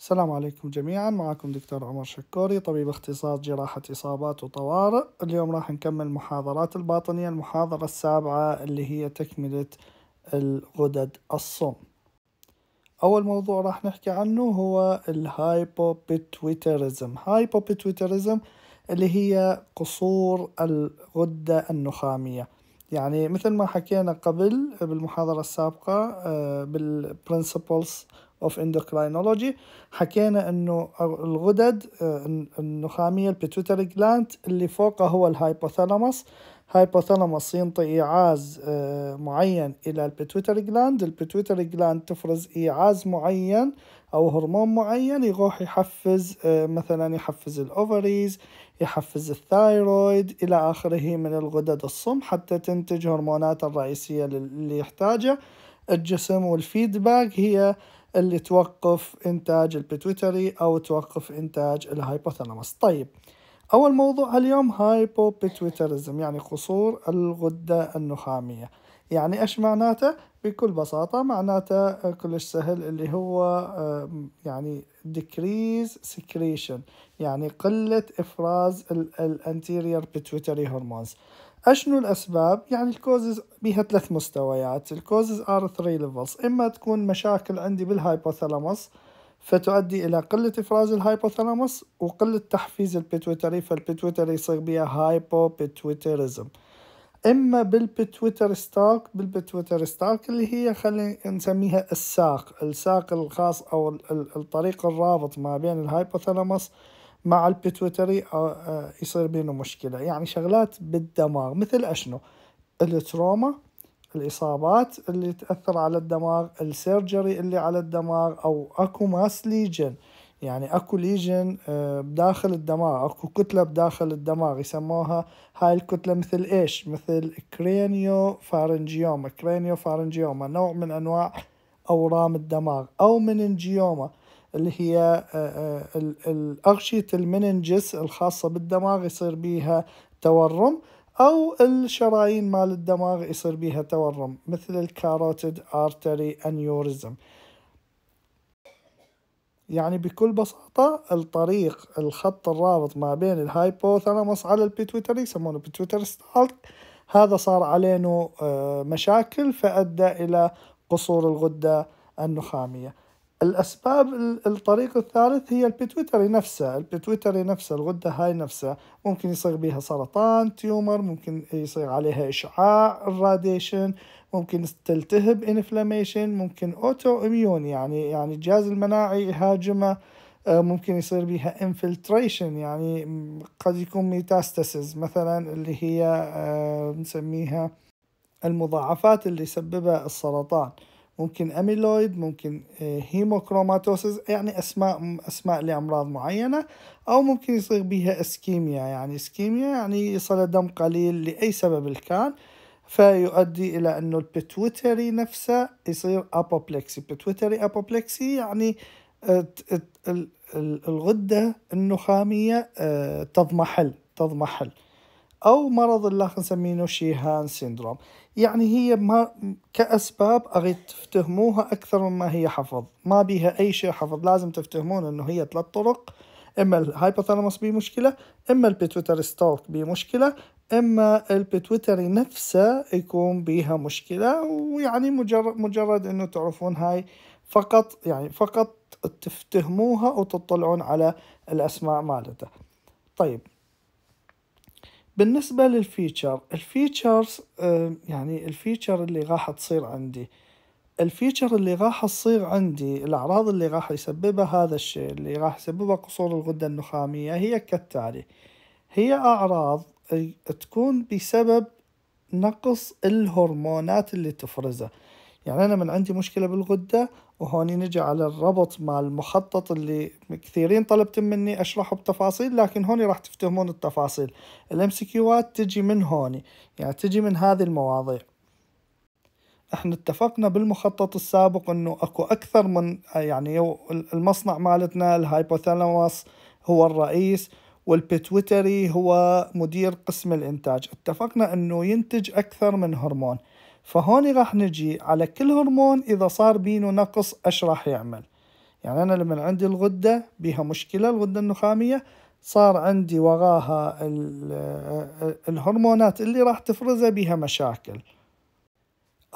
السلام عليكم جميعا معكم دكتور عمر شكوري طبيب اختصاص جراحة إصابات وطوارئ اليوم راح نكمل محاضرات الباطنية المحاضرة السابعة اللي هي تكملة الغدد الصم أول موضوع راح نحكي عنه هو الهايبوبيتويترزم هايبوبيتويترزم اللي هي قصور الغدة النخامية يعني مثل ما حكينا قبل بالمحاضرة السابقة آه، بالبرنسبلز of endocrinology حكينا انه الغدد آه، النخاميه البيتوتري جلاند اللي فوقها هو الهايبوثالاموس هايبوثالاموس ينطي ايعاز آه، معين الى البيتوتري جلاند البيتوتري جلاند تفرز ايعاز معين او هرمون معين يروح يحفز آه، مثلا يحفز الاوفريز يحفز الثايرويد الى اخره من الغدد الصم حتى تنتج هرمونات الرئيسيه اللي يحتاجها الجسم والفيدباك هي اللي توقف إنتاج البيتويتري أو توقف إنتاج الهايبوثالامس طيب أول موضوع اليوم هايبوبيتويترزم يعني قصور الغدة النخامية يعني إيش معناته؟ بكل بساطة معناته آه، كلش سهل اللي هو يعني decrease secretion يعني قلة إفراز الانتيريور pituitary هرمونز اشنو الاسباب؟ يعني الكوزز بيها ثلاث مستويات، الكوزز ار 3 ليفلز، اما تكون مشاكل عندي بالهايبوثالاموس فتؤدي الى قله افراز الهايبوثالاموس وقله تحفيز البيتويتري فالبيتويتري يصير بيها بيتويتريزم اما بالبيتويتر ستارك بالبيتويتر ستارك اللي هي خلينا نسميها الساق الساق الخاص او الطريق الرابط ما بين الهايبوثالاموس مع البيتوتري آه، آه، يصير بينه مشكلة يعني شغلات بالدماغ مثل أشنو التروما الإصابات اللي تأثر على الدماغ السيرجري اللي على الدماغ أو أكو ماس ليجن يعني اكو ليجن آه، بداخل الدماغ اكو كتله بداخل الدماغ يسموها هاي الكتله مثل ايش مثل كرينيو فارنجيوما كرينيو فارنجيوما نوع من انواع اورام الدماغ او مننجيوما اللي هي آه، آه، الاغشيه المننجس الخاصة بالدماغ يصير بيها تورم أو الشرايين مال الدماغ يصير بيها تورم مثل الكاروتيد آرتري أنيوريزم يعني بكل بساطة الطريق الخط الرابط ما بين الهايبوثالاموس على البيتويتري يسمونه بيتويتر ستالك هذا صار علينا آه، مشاكل فأدى إلى قصور الغدة النخامية الأسباب الطريق الثالث هي البيتويتري نفسه البيتويتري نفسه الغدة هاي نفسها ممكن يصير بها سرطان تيومر ممكن يصير عليها إشعاع الراديشن ممكن تلتهب انفلاميشن ممكن أوتو إميون يعني يعني الجهاز المناعي يهاجمه آه، ممكن يصير بها انفلتريشن يعني قد يكون ميتاستاسيز مثلا اللي هي آه، نسميها المضاعفات اللي يسببها السرطان ممكن اميلويد ممكن هيموكروماتوسيس آه، يعني اسماء اسماء لامراض معينه او ممكن يصير بها اسكيميا يعني اسكيميا يعني يصل دم قليل لاي سبب كان فيؤدي الى انه البتويتري نفسه يصير ابوبلكسي بتويتري ابوبلكسي يعني آه، الغده النخاميه آه، تضمحل تضمحل او مرض اللي نسميه شيهان سيندروم يعني هي ما كأسباب أريد تفتهموها أكثر مما هي حفظ ما بيها أي شيء حفظ لازم تفتهمون أنه هي ثلاث طرق إما الهايبوثالاموس بي مشكلة إما البيتويتري ستوك بي مشكلة إما البيتويتري نفسه يكون بيها مشكلة ويعني مجرد, مجرد أنه تعرفون هاي فقط يعني فقط تفتهموها وتطلعون على الأسماء مالتها طيب بالنسبة للفيتشر الفيتشرز يعني الفيتشر اللي راح تصير عندي الفيتشر اللي راح تصير عندي الأعراض اللي راح يسببها هذا الشيء اللي راح يسببها قصور الغدة النخامية هي كالتالي هي أعراض تكون بسبب نقص الهرمونات اللي تفرزه يعني أنا من عندي مشكلة بالغدة وهوني نجي على الربط مع المخطط اللي كثيرين طلبتم مني أشرحه بتفاصيل لكن هوني راح تفتهمون التفاصيل الام كيوات تجي من هوني يعني تجي من هذه المواضيع احنا اتفقنا بالمخطط السابق انه اكو اكثر من يعني المصنع مالتنا الهايبوثالاموس هو الرئيس والبيتويتري هو مدير قسم الانتاج اتفقنا انه ينتج اكثر من هرمون فهون راح نجي على كل هرمون إذا صار بينه نقص إيش راح يعمل يعني أنا لما عندي الغدة بها مشكلة الغدة النخامية صار عندي وراها الهرمونات اللي راح تفرزها بها مشاكل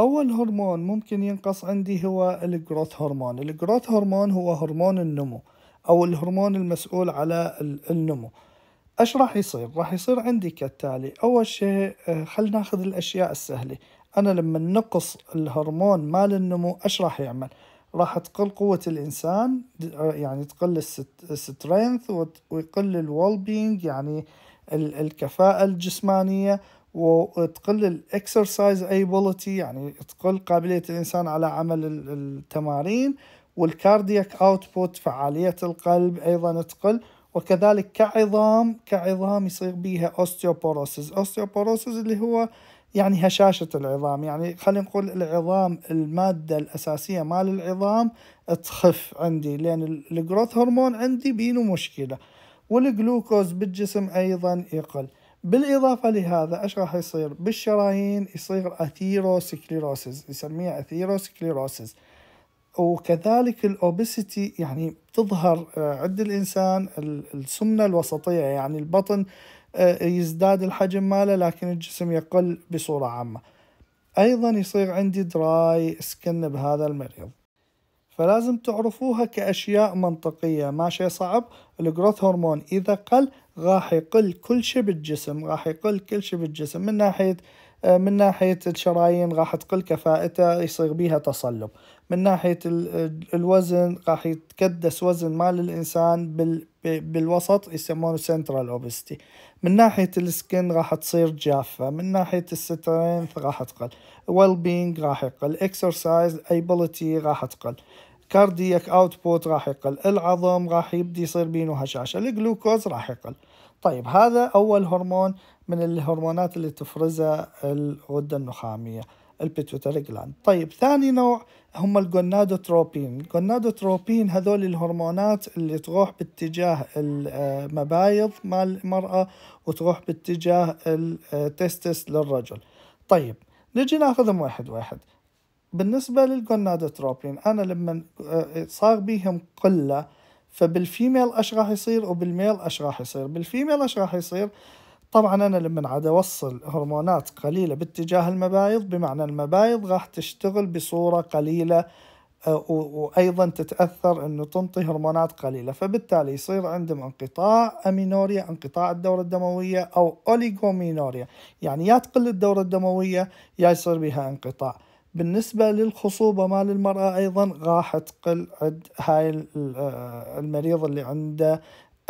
أول هرمون ممكن ينقص عندي هو الجروث هرمون الجروث هرمون هو هرمون النمو أو الهرمون المسؤول على النمو ايش راح يصير؟ راح يصير عندي كالتالي، اول شيء آه، خلينا ناخذ الاشياء السهله، أنا لما نقص الهرمون مال النمو إيش راح يعمل؟ راح تقل قوة الإنسان يعني تقل السترينث ويقل الول بينج يعني الكفاءة الجسمانية وتقل الاكسرسايز ايبيلتي يعني تقل قابلية الإنسان على عمل التمارين والكاردياك اوتبوت فعالية القلب أيضا تقل وكذلك كعظام كعظام يصير بيها اوستيوبوروسيس اوستيوبوروسيس اللي هو يعني هشاشة العظام يعني خلينا نقول العظام المادة الأساسية مال العظام تخف عندي لأن الجروث هرمون عندي بينه مشكلة والجلوكوز بالجسم أيضا يقل بالإضافة لهذا أش راح يصير بالشرايين يصير أثيروسكليروسيس يسميها أثيروسكليروسيس وكذلك الأوبسيتي يعني تظهر آه، عند الإنسان السمنة الوسطية يعني البطن آه، يزداد الحجم ماله لكن الجسم يقل بصورة عامة أيضا يصير عندي دراي سكن بهذا المريض فلازم تعرفوها كأشياء منطقية ما شيء صعب الجروث هرمون إذا قل راح يقل كل شيء بالجسم راح يقل كل شيء بالجسم من ناحية آه، من ناحية الشرايين راح تقل كفائته يصير بيها تصلب من ناحية آه، الوزن راح يتكدس وزن مال الإنسان بالوسط يسمونه سنترال أوبستي من ناحية السكن راح تصير جافة من ناحية السترينث راح تقل ويل بينج راح يقل اكسرسايز ايبلتي راح تقل كاردياك اوتبوت راح يقل العظم راح يبدي يصير بينه هشاشة الجلوكوز راح يقل طيب هذا أول هرمون من الهرمونات اللي تفرزها الغدة النخامية البيتوتري جلاند طيب ثاني نوع هم الجونادوتروبين الجونادوتروبين هذول الهرمونات اللي تروح باتجاه المبايض مال المرأة وتروح باتجاه التستس للرجل طيب نجي ناخذهم واحد واحد بالنسبة للجونادوتروبين أنا لما صار بيهم قلة فبالفيميل اش راح يصير وبالميل اش راح يصير بالفيميل اش راح يصير طبعا أنا لما عاد أوصل هرمونات قليلة باتجاه المبايض بمعنى المبايض راح تشتغل بصورة قليلة آه، وأيضا تتأثر أنه تنطي هرمونات قليلة فبالتالي يصير عندهم انقطاع أمينوريا انقطاع الدورة الدموية أو أوليغومينوريا يعني يا تقل الدورة الدموية يا يصير بها انقطاع بالنسبة للخصوبة مال المرأة أيضا راح تقل عند هاي آه، المريض اللي عنده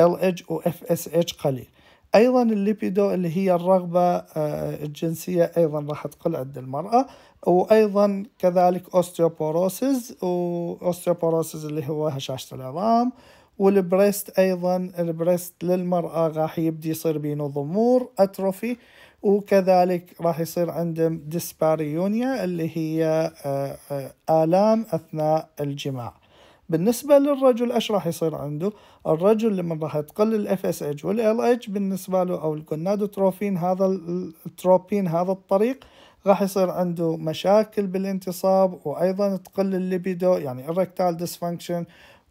LH و FSH قليل أيضا الليبيدو اللي هي الرغبة آه، الجنسية أيضا راح تقل عند المرأة وأيضا كذلك اوستيوبوروسيس واوستيوبوروسيس اللي هو هشاشة العظام والبريست أيضا البريست للمرأة راح يبدي يصير بينه ضمور أتروفي وكذلك راح يصير عندهم ديسباريونيا اللي هي آه، آه، آلام أثناء الجماع بالنسبة للرجل ايش راح يصير عنده؟ الرجل لما راح تقل الاف اس اتش والال اتش بالنسبة له او الكونادوتروفين هذا التروبين هذا الطريق راح يصير عنده مشاكل بالانتصاب وايضا تقل الليبيدو يعني الركتال ديسفانكشن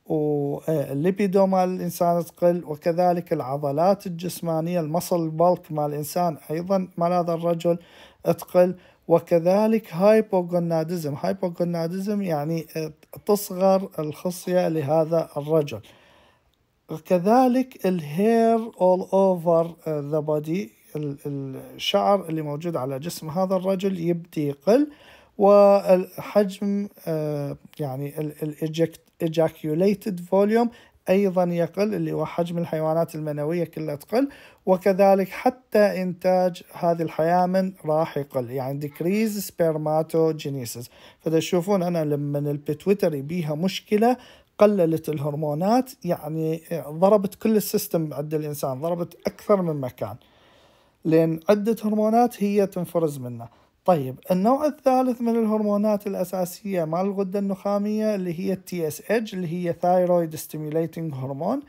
والليبيدو مال الانسان تقل وكذلك العضلات الجسمانيه المصل بالك مال الانسان ايضا مال هذا الرجل تقل وكذلك هايبوغونادزم هايبوغونادزم يعني آه، تصغر الخصية لهذا الرجل كذلك الهير all over the body الشعر اللي موجود على جسم هذا الرجل يبدي يقل والحجم آه، يعني الاجاكيوليتد فوليوم أيضا يقل اللي هو حجم الحيوانات المنوية كلها تقل وكذلك حتى إنتاج هذه الحيامن راح يقل يعني ديكريز سبيرماتوجينيسيس فتشوفون تشوفون أنا لما البتويتري بيها مشكلة قللت الهرمونات يعني ضربت كل السيستم عند الإنسان ضربت أكثر من مكان لأن عدة هرمونات هي تنفرز منه طيب النوع الثالث من الهرمونات الأساسية مال الغدة النخامية اللي هي التي اس اتش اللي هي ثايرويد ستيميليتنج هرمون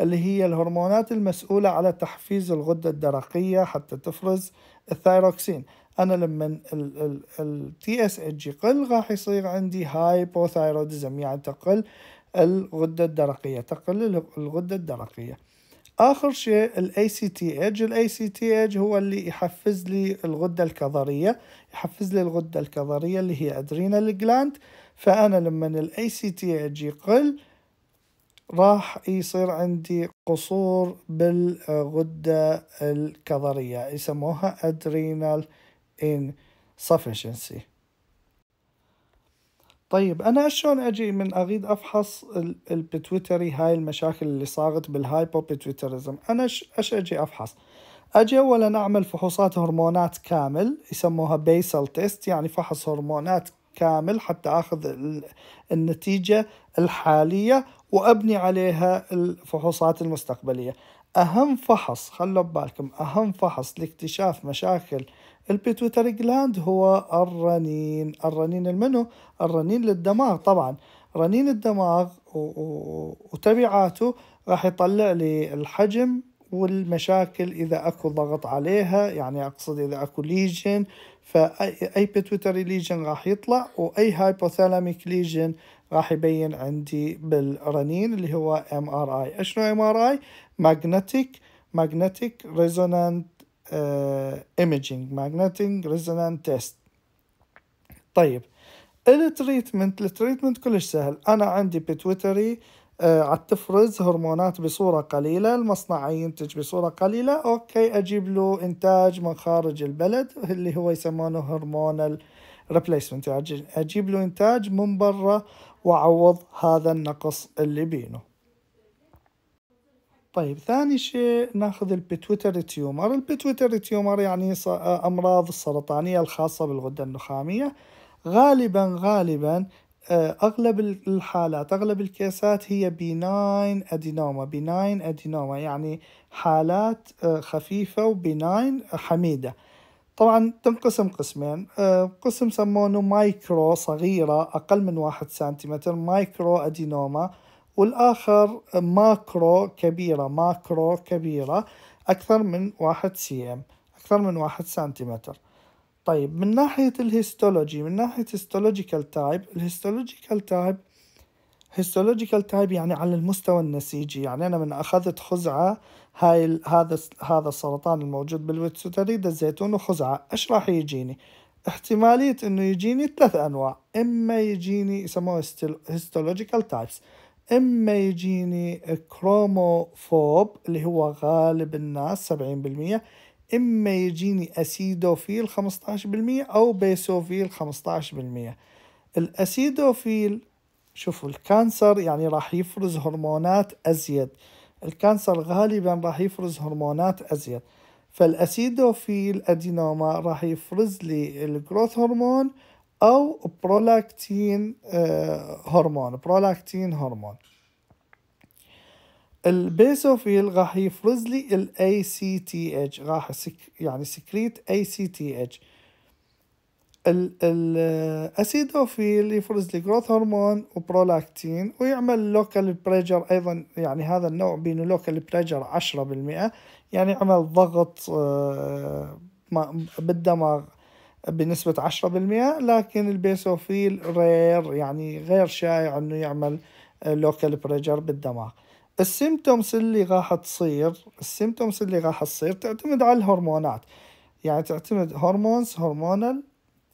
اللي هي الهرمونات المسؤولة على تحفيز الغدة الدرقية حتى تفرز الثايروكسين أنا لما التي اس اتش يقل راح يصير عندي هايبوثايرويدزم يعني تقل الغدة الدرقية تقل الغدة الدرقية آخر شيء الاي سي تي ACTH هو اللي يحفز لي الغدة الكظرية يحفز لي الغدة الكظرية اللي هي أدرينال جلاند فأنا لما تي ACTH يقل راح يصير عندي قصور بالغدة الكظرية يسموها ادرينال انسفشنسي طيب انا شلون اجي من اريد افحص البتويتري هاي المشاكل اللي صارت بتويترزم انا ايش اجي افحص اجي اولا اعمل فحوصات هرمونات كامل يسموها بيسل تيست يعني فحص هرمونات كامل حتى اخذ النتيجه الحاليه وابني عليها الفحوصات المستقبليه اهم فحص خلوا ببالكم اهم فحص لاكتشاف مشاكل البيتوتري جلاند هو الرنين الرنين المنو الرنين للدماغ طبعا رنين الدماغ وتبعاته راح يطلع لي الحجم والمشاكل اذا اكو ضغط عليها يعني اقصد اذا اكو ليجن فاي بيتوتري ليجن راح يطلع واي هايبوثالاميك ليجن راح يبين عندي بالرنين اللي هو ام ار اي اشنو ام ار اي ماجنتيك ماجنتيك ريزونانت ايمجينج آه، ماجنتيك resonance تيست طيب التريتمنت التريتمنت كلش سهل انا عندي بتويتري آه عاد تفرز هرمونات بصورة قليلة المصنع ينتج بصورة قليلة أوكي أجيب له إنتاج من خارج البلد اللي هو يسمونه هرمونال يعني ريبليسمنت أجيب له إنتاج من برا وأعوض هذا النقص اللي بينه طيب ثاني شيء ناخذ البيتويتر تيومر البيتويتر تيومر يعني آه، أمراض السرطانية الخاصة بالغدة النخامية غالبا غالبا آه، أغلب الحالات أغلب الكيسات هي بناين أدينوما بناين أدينوما يعني حالات آه، خفيفة وبيناين حميدة طبعا تنقسم قسمين قسم سمونه مايكرو صغيرة أقل من واحد سنتيمتر مايكرو أدينوما والآخر ماكرو كبيرة ماكرو كبيرة أكثر من واحد سي ام أكثر من واحد سنتيمتر طيب من ناحية الهيستولوجي من ناحية هيستولوجيكال تايب الهيستولوجيكال تايب هيستولوجيكال تايب يعني على المستوى النسيجي يعني أنا من أخذت خزعة هاي هذا هذا السرطان الموجود بالويتسوتريدا الزيتون وخزعة إيش راح يجيني؟ احتمالية إنه يجيني ثلاث أنواع إما يجيني يسموه هيستولوجيكال تايبس اما يجيني كروموفوب اللي هو غالب الناس 70% اما يجيني اسيدوفيل 15% او بيسوفيل 15% الاسيدوفيل شوفوا الكانسر يعني راح يفرز هرمونات ازيد الكانسر غالبا راح يفرز هرمونات ازيد فالاسيدوفيل ادينوما راح يفرز لي الجروث هرمون أو برولاكتين آه، هرمون برولاكتين هرمون البيسوفيل راح يفرز لي تي اتش راح يعني سكريت اتش الاسيدوفيل آه، يفرز لي جروث هرمون وبرولاكتين ويعمل لوكال بريجر ايضا يعني هذا النوع بينه لوكال بريجر عشرة بالمئة يعني عمل ضغط آه، بالدماغ بنسبة 10% لكن البيسوفيل رير يعني غير شائع أنه يعمل لوكال آه، بريجر بالدماغ السيمتومز اللي راح تصير السيمتومز اللي راح تصير تعتمد على الهرمونات يعني تعتمد هرمونز هرمونال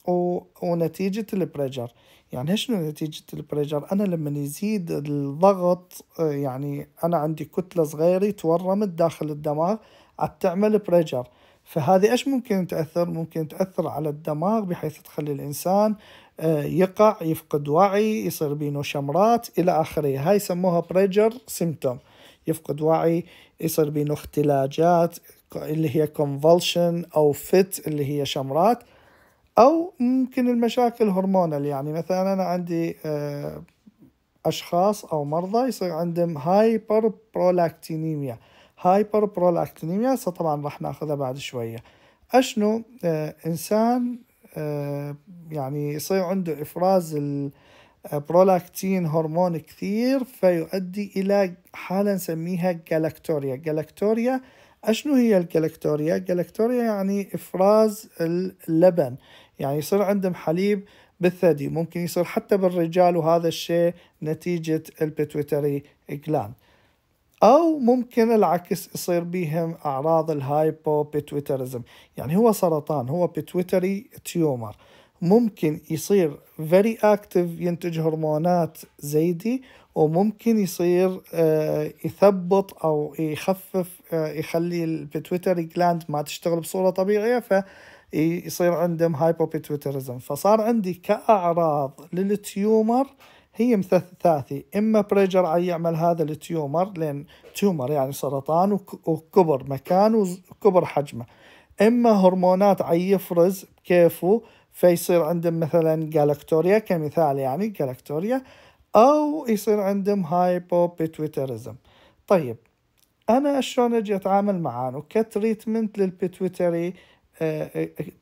و... ونتيجة البريجر يعني شنو نتيجة البريجر أنا لما يزيد الضغط آه، يعني أنا عندي كتلة صغيرة تورمت داخل الدماغ عتعمل بريجر فهذه ايش ممكن تاثر؟ ممكن تاثر على الدماغ بحيث تخلي الانسان آه، يقع يفقد وعي يصير بينه شمرات الى اخره هاي يسموها بريجر سيمتوم يفقد وعي يصير بينه اختلاجات اللي هي كونفولشن او فت اللي هي شمرات او ممكن المشاكل هرمونال يعني مثلا انا عندي آه، اشخاص او مرضى يصير عندهم هايبر برولاكتينيميا هايبر برولاكتينيميا طبعا راح ناخذها بعد شوية أشنو آه إنسان آه يعني يصير عنده إفراز البرولاكتين هرمون كثير فيؤدي إلى حالة نسميها جالكتوريا جالكتوريا أشنو هي الجالكتوريا؟ الجالكتوريا يعني إفراز اللبن يعني يصير عندهم حليب بالثدي ممكن يصير حتى بالرجال وهذا الشيء نتيجة البيتويتري جلاند أو ممكن العكس يصير بيهم أعراض الهايبوبيتويترزم يعني هو سرطان هو بيتويتري تيومر ممكن يصير فيري اكتف ينتج هرمونات زيدي وممكن يصير آه، يثبط او يخفف آه، يخلي البيتويتري جلاند ما تشتغل بصوره طبيعيه ف يصير عندهم هايبوبيتويترزم فصار عندي كأعراض للتيومر هي مثثاثي اما بريجر عم يعمل هذا التيومر لان تيومر يعني سرطان وكبر مكانه وكبر حجمه اما هرمونات عم يفرز بكيفه فيصير عندهم مثلا جالكتوريا كمثال يعني جالكتوريا او يصير عندهم هايبوبيتويترزم طيب انا شلون اجي اتعامل معاه كتريتمنت للبيتويتري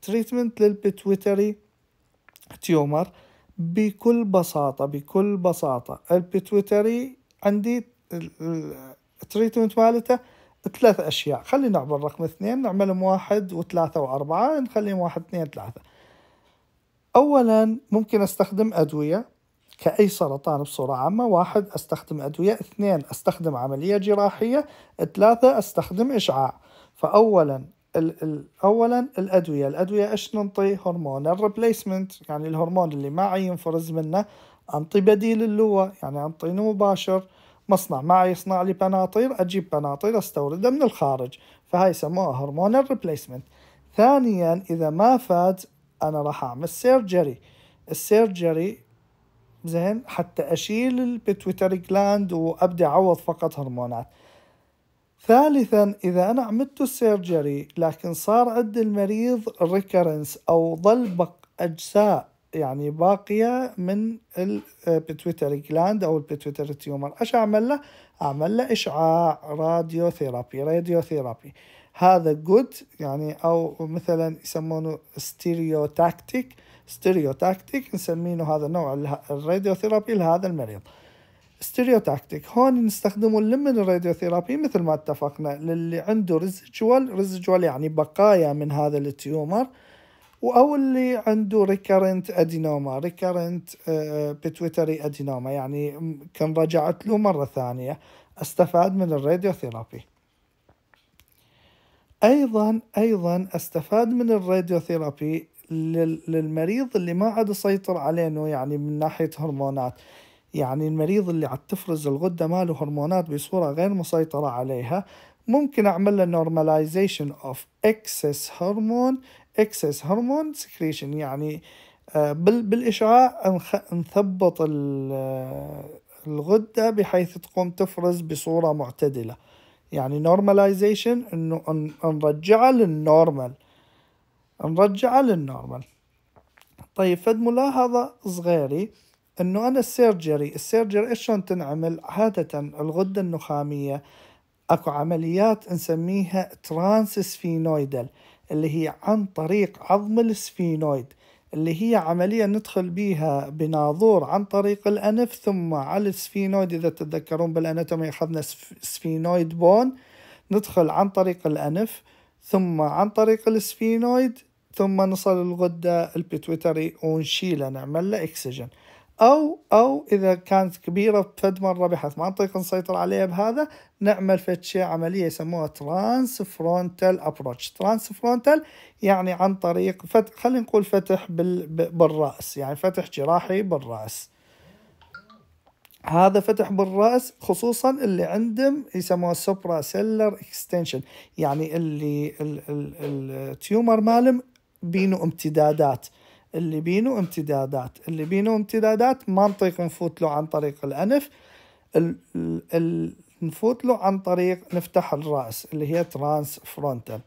تريتمنت للبيتويتري تيومر بكل بساطة بكل بساطة البتويتري عندي التريتمنت مالته ثلاث أشياء خلينا نعبر رقم اثنين نعملهم واحد وثلاثة وأربعة نخليهم واحد اثنين ثلاثة أولا ممكن أستخدم أدوية كأي سرطان بصورة عامة واحد أستخدم أدوية اثنين أستخدم عملية جراحية ثلاثة أستخدم إشعاع فأولا اولا الادويه الادويه ايش ننطي هرمون الريبليسمنت يعني الهرمون اللي ما ينفرز منه انطي بديل اللوا يعني انطي مباشر مصنع ما يصنع لي بناطير اجيب بناطير استوردها من الخارج فهاي يسموها هرمون الريبليسمنت ثانيا اذا ما فاد انا راح اعمل سيرجري السيرجري زين حتى اشيل البيتويتري جلاند وابدي اعوض فقط هرمونات ثالثا إذا أنا عملت السيرجري لكن صار عند المريض ريكرنس أو ظل بق أجزاء يعني باقية من البيتويتري جلاند أو البيتويتري تيومر إيش أعمل له؟ أعمل له إشعاع راديو ثيرابي راديو ثيرابي هذا جود يعني أو مثلا يسمونه ستيريو تاكتيك ستيريو تاكتيك نسمينه هذا نوع الراديو ثيرابي لهذا المريض ستيريوتاكتيك هون نستخدمه اللمن الراديوثيرابي مثل ما اتفقنا للي عنده ريزيجوال ريزيجوال يعني بقايا من هذا التيومر او اللي عنده ريكرنت ادينوما ريكرنت بيتويتري ادينوما يعني كان رجعت له مره ثانيه استفاد من الراديوثيرابي ايضا ايضا استفاد من الراديوثيرابي للمريض اللي ما عاد يسيطر عليه يعني من ناحيه هرمونات يعني المريض اللي عم تفرز الغدة ماله هرمونات بصورة غير مسيطرة عليها ممكن أعمل له normalization of excess hormone excess hormone secretion يعني آه، بالإشعاع نثبط آه، الغدة بحيث تقوم تفرز بصورة معتدلة يعني normalization انه نرجعها للنورمال نرجعها للنورمال طيب فد ملاحظة صغيرة انه انا السيرجري السيرجري ايش شلون تنعمل عاده الغده النخاميه اكو عمليات نسميها ترانس سفينويدال اللي هي عن طريق عظم السفينويد اللي هي عملية ندخل بيها بناظور عن طريق الأنف ثم على السفينويد إذا تتذكرون بالأناتومي أخذنا سفينويد بون ندخل عن طريق الأنف ثم عن طريق السفينويد ثم نصل الغدة البيتويتري ونشيله نعمل له إكسجين أو أو إذا كانت كبيرة فد مرة بحيث ما نطيق نسيطر عليها بهذا نعمل فد شيء عملية يسموها ترانس فرونتال أبروتش ترانس فرونتال يعني عن طريق فت خلينا نقول فتح بال... بالرأس يعني فتح جراحي بالرأس هذا فتح بالرأس خصوصا اللي عندهم يسموها سوبرا سيلر اكستنشن يعني اللي التيومر مالهم بينه امتدادات اللي بينه امتدادات اللي بينه امتدادات ما نطيق نفوت له عن طريق الأنف ال... ال... نفوت له عن طريق نفتح الرأس اللي هي ترانس فرونتال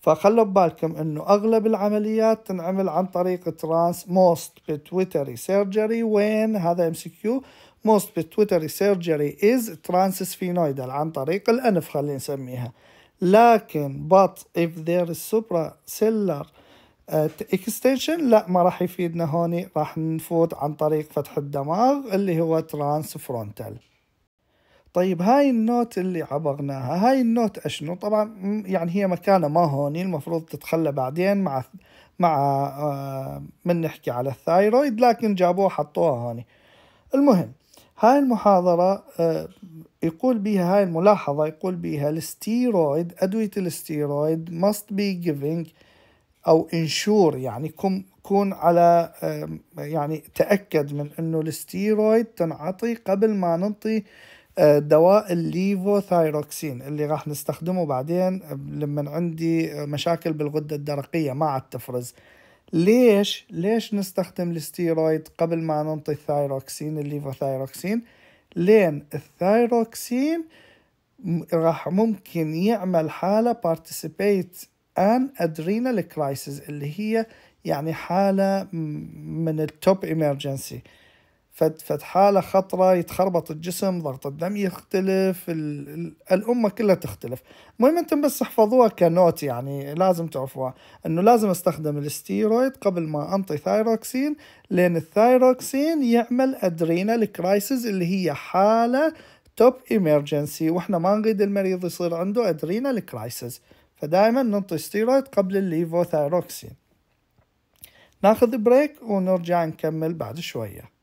فخلوا ببالكم انه اغلب العمليات تنعمل عن طريق ترانس موست بتويتري سيرجري وين هذا ام سي كيو موست بتويتري سيرجري از ترانس سفينويدال عن طريق الانف خلينا نسميها لكن but if there is cellular اكستنشن لا ما راح يفيدنا هوني راح نفوت عن طريق فتح الدماغ اللي هو ترانس فرونتال طيب هاي النوت اللي عبرناها هاي النوت اشنو طبعا يعني هي مكانها ما هوني المفروض تتخلى بعدين مع مع آه، من نحكي على الثايرويد لكن جابوها حطوها هوني المهم هاي المحاضرة آه، يقول بيها هاي الملاحظة يقول بيها الستيرويد أدوية الستيرويد must be giving او انشور يعني كم كون على يعني تاكد من انه الستيرويد تنعطي قبل ما ننطي آه، دواء الليفوثايروكسين اللي راح نستخدمه بعدين آه، لما عندي آه، مشاكل بالغده الدرقيه ما عاد تفرز ليش ليش نستخدم الستيرويد قبل ما ننطي الثايروكسين الليفوثايروكسين لين الثايروكسين راح ممكن يعمل حالة participate ان ادرينال كرايسيس اللي هي يعني حاله من التوب ايمرجنسي حاله خطرة يتخربط الجسم ضغط الدم يختلف الأمة كلها تختلف المهم أنتم بس احفظوها كنوت يعني لازم تعرفوها أنه لازم أستخدم الستيرويد قبل ما أنطي ثايروكسين لأن الثايروكسين يعمل أدرينال كرايسيس اللي هي حالة توب إميرجنسي وإحنا ما نريد المريض يصير عنده أدرينال كرايسيس فدائما ننطي ستيرويد قبل الليفوثيروكسين ناخذ بريك ونرجع نكمل بعد شويه